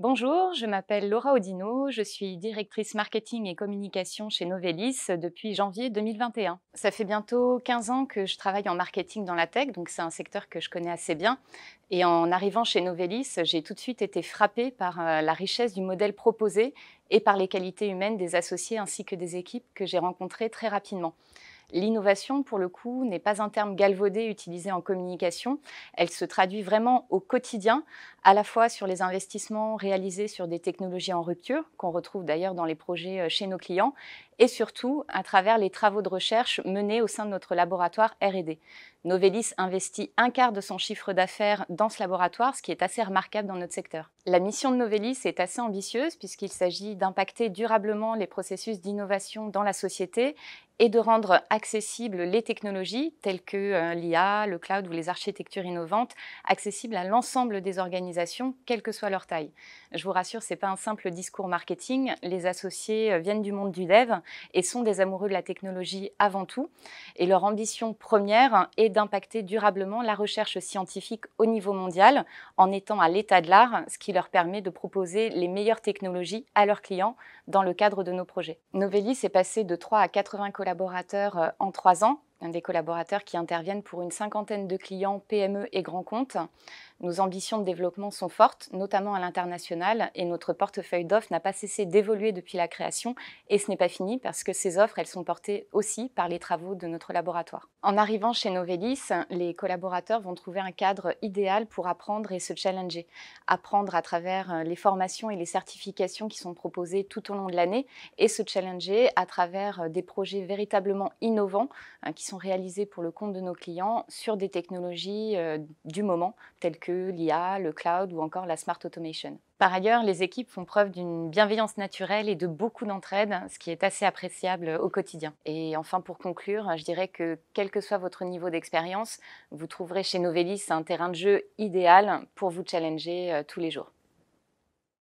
Bonjour, je m'appelle Laura Odino, je suis directrice marketing et communication chez Novelis depuis janvier 2021. Ça fait bientôt 15 ans que je travaille en marketing dans la tech, donc c'est un secteur que je connais assez bien. Et en arrivant chez Novelis, j'ai tout de suite été frappée par euh, la richesse du modèle proposé et par les qualités humaines des associés ainsi que des équipes que j'ai rencontrées très rapidement. L'innovation, pour le coup, n'est pas un terme galvaudé utilisé en communication. Elle se traduit vraiment au quotidien, à la fois sur les investissements réalisés sur des technologies en rupture, qu'on retrouve d'ailleurs dans les projets euh, chez nos clients, et surtout à travers les travaux de recherche menés au sein de notre laboratoire RD. Novelis investit un quart de son chiffre d'affaires dans ce laboratoire, ce qui est assez remarquable dans notre secteur. La mission de Novelis est assez ambitieuse puisqu'il s'agit d'impacter durablement les processus d'innovation dans la société et de rendre accessibles les technologies telles que euh, l'IA, le cloud ou les architectures innovantes, accessibles à l'ensemble des organisations, quelle que soit leur taille. Je vous rassure, ce n'est pas un simple discours marketing. Les associés euh, viennent du monde du dev et sont des amoureux de la technologie avant tout. Et leur ambition première est d'impacter durablement la recherche scientifique au niveau mondial en étant à l'état de l'art, ce qui leur permet de proposer les meilleures technologies à leurs clients dans le cadre de nos projets. Novelli s'est passé de 3 à 80 collaborateurs euh, en 3 ans des collaborateurs qui interviennent pour une cinquantaine de clients PME et grands comptes. Nos ambitions de développement sont fortes, notamment à l'international, et notre portefeuille d'offres n'a pas cessé d'évoluer depuis la création, et ce n'est pas fini parce que ces offres, elles sont portées aussi par les travaux de notre laboratoire. En arrivant chez Novelis, les collaborateurs vont trouver un cadre idéal pour apprendre et se challenger. Apprendre à travers euh, les formations et les certifications qui sont proposées tout au long de l'année, et se challenger à travers euh, des projets véritablement innovants hein, qui sont réalisées pour le compte de nos clients sur des technologies euh, du moment, telles que l'IA, le cloud ou encore la smart automation. Par ailleurs, les équipes font preuve d'une bienveillance naturelle et de beaucoup d'entraide, ce qui est assez appréciable euh, au quotidien. Et enfin, pour conclure, je dirais que quel que soit votre niveau d'expérience, vous trouverez chez Novelis un terrain de jeu idéal pour vous challenger euh, tous les jours.